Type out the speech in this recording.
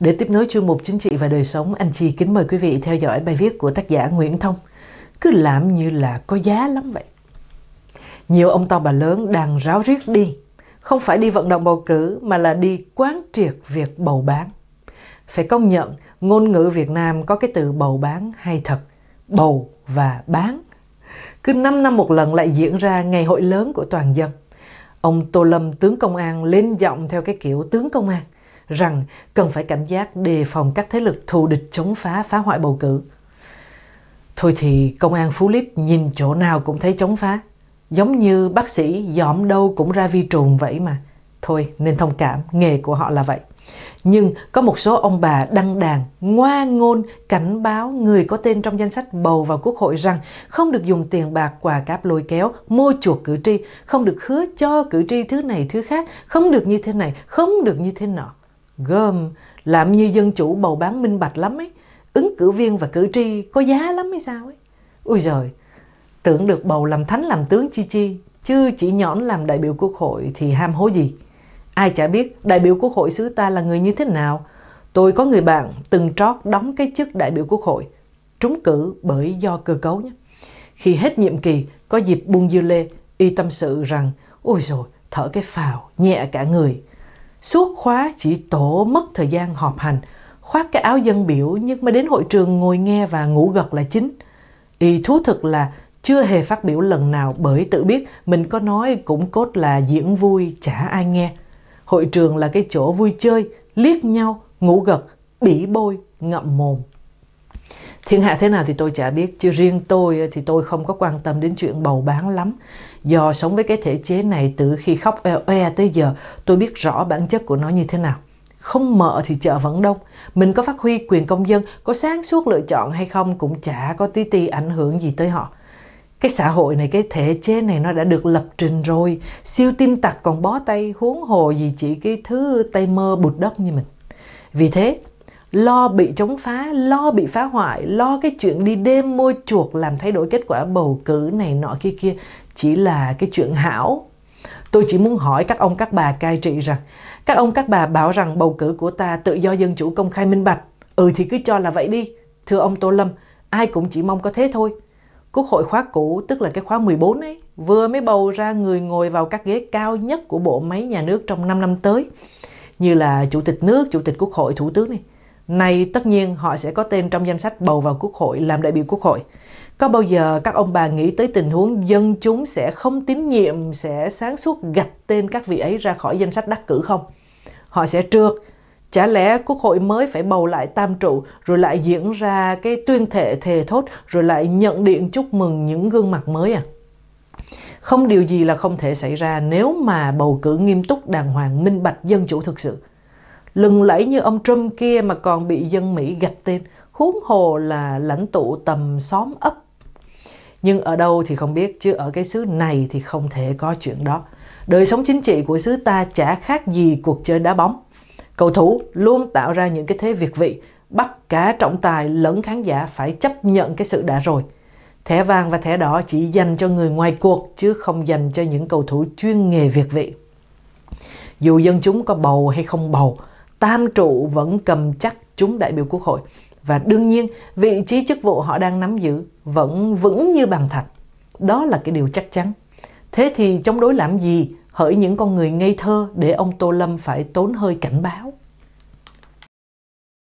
Để tiếp nối chuyên mục chính trị và đời sống, anh Chi kính mời quý vị theo dõi bài viết của tác giả Nguyễn Thông. Cứ làm như là có giá lắm vậy. Nhiều ông to bà lớn đang ráo riết đi, không phải đi vận động bầu cử mà là đi quán triệt việc bầu bán phải công nhận ngôn ngữ Việt Nam có cái từ bầu bán hay thật, bầu và bán. Cứ 5 năm một lần lại diễn ra ngày hội lớn của toàn dân. Ông Tô Lâm tướng công an lên giọng theo cái kiểu tướng công an rằng cần phải cảnh giác đề phòng các thế lực thù địch chống phá phá hoại bầu cử. Thôi thì công an Phú Lít nhìn chỗ nào cũng thấy chống phá. Giống như bác sĩ dòm đâu cũng ra vi trùng vậy mà. Thôi nên thông cảm, nghề của họ là vậy. Nhưng có một số ông bà đăng đàn ngoa ngôn cảnh báo người có tên trong danh sách bầu vào quốc hội rằng không được dùng tiền bạc quà cáp lôi kéo, mua chuộc cử tri, không được hứa cho cử tri thứ này thứ khác, không được như thế này, không được như thế nọ. Gồm, làm như dân chủ bầu bán minh bạch lắm ấy, ứng cử viên và cử tri có giá lắm hay sao ấy. Ui giời, tưởng được bầu làm thánh làm tướng chi chi, chứ chỉ nhõn làm đại biểu quốc hội thì ham hố gì. Ai chả biết đại biểu quốc hội xứ ta là người như thế nào. Tôi có người bạn từng trót đóng cái chức đại biểu quốc hội, trúng cử bởi do cơ cấu nhé. Khi hết nhiệm kỳ, có dịp buông dư lê, y tâm sự rằng, ôi rồi thở cái phào, nhẹ cả người. Suốt khóa chỉ tổ mất thời gian họp hành, khoác cái áo dân biểu nhưng mà đến hội trường ngồi nghe và ngủ gật là chính. Y thú thực là chưa hề phát biểu lần nào bởi tự biết mình có nói cũng cốt là diễn vui chả ai nghe. Hội trường là cái chỗ vui chơi, liếc nhau, ngủ gật, bỉ bôi, ngậm mồm. Thiên hạ thế nào thì tôi chả biết, chứ riêng tôi thì tôi không có quan tâm đến chuyện bầu bán lắm. Do sống với cái thể chế này từ khi khóc oe e tới giờ, tôi biết rõ bản chất của nó như thế nào. Không mở thì chợ vẫn đông, mình có phát huy quyền công dân, có sáng suốt lựa chọn hay không cũng chả có tí ti ảnh hưởng gì tới họ cái xã hội này cái thể chế này nó đã được lập trình rồi siêu tim tặc còn bó tay huống hồ gì chỉ cái thứ tay mơ bụt đất như mình vì thế lo bị chống phá lo bị phá hoại lo cái chuyện đi đêm mua chuộc làm thay đổi kết quả bầu cử này nọ kia kia chỉ là cái chuyện hảo tôi chỉ muốn hỏi các ông các bà cai trị rằng các ông các bà bảo rằng bầu cử của ta tự do dân chủ công khai minh bạch ừ thì cứ cho là vậy đi thưa ông tô lâm ai cũng chỉ mong có thế thôi Quốc hội khóa cũ, tức là cái khóa 14 ấy, vừa mới bầu ra người ngồi vào các ghế cao nhất của bộ máy nhà nước trong 5 năm tới, như là Chủ tịch nước, Chủ tịch Quốc hội, Thủ tướng này. Này tất nhiên họ sẽ có tên trong danh sách bầu vào Quốc hội làm đại biểu Quốc hội. Có bao giờ các ông bà nghĩ tới tình huống dân chúng sẽ không tín nhiệm, sẽ sáng suốt gạch tên các vị ấy ra khỏi danh sách đắc cử không? Họ sẽ trượt, Chả lẽ quốc hội mới phải bầu lại tam trụ rồi lại diễn ra cái tuyên thệ thề thốt rồi lại nhận điện chúc mừng những gương mặt mới à? Không điều gì là không thể xảy ra nếu mà bầu cử nghiêm túc, đàng hoàng, minh bạch, dân chủ thực sự. Lừng lẫy như ông Trump kia mà còn bị dân Mỹ gạch tên, huống hồ là lãnh tụ tầm xóm ấp. Nhưng ở đâu thì không biết, chứ ở cái xứ này thì không thể có chuyện đó. Đời sống chính trị của xứ ta chả khác gì cuộc chơi đá bóng Cầu thủ luôn tạo ra những cái thế việt vị, bắt cả trọng tài lẫn khán giả phải chấp nhận cái sự đã rồi. Thẻ vàng và thẻ đỏ chỉ dành cho người ngoài cuộc chứ không dành cho những cầu thủ chuyên nghề việt vị. Dù dân chúng có bầu hay không bầu, tam trụ vẫn cầm chắc chúng đại biểu quốc hội và đương nhiên vị trí chức vụ họ đang nắm giữ vẫn vững như bàn thạch. Đó là cái điều chắc chắn. Thế thì chống đối làm gì hỡi những con người ngây thơ để ông Tô Lâm phải tốn hơi cảnh báo.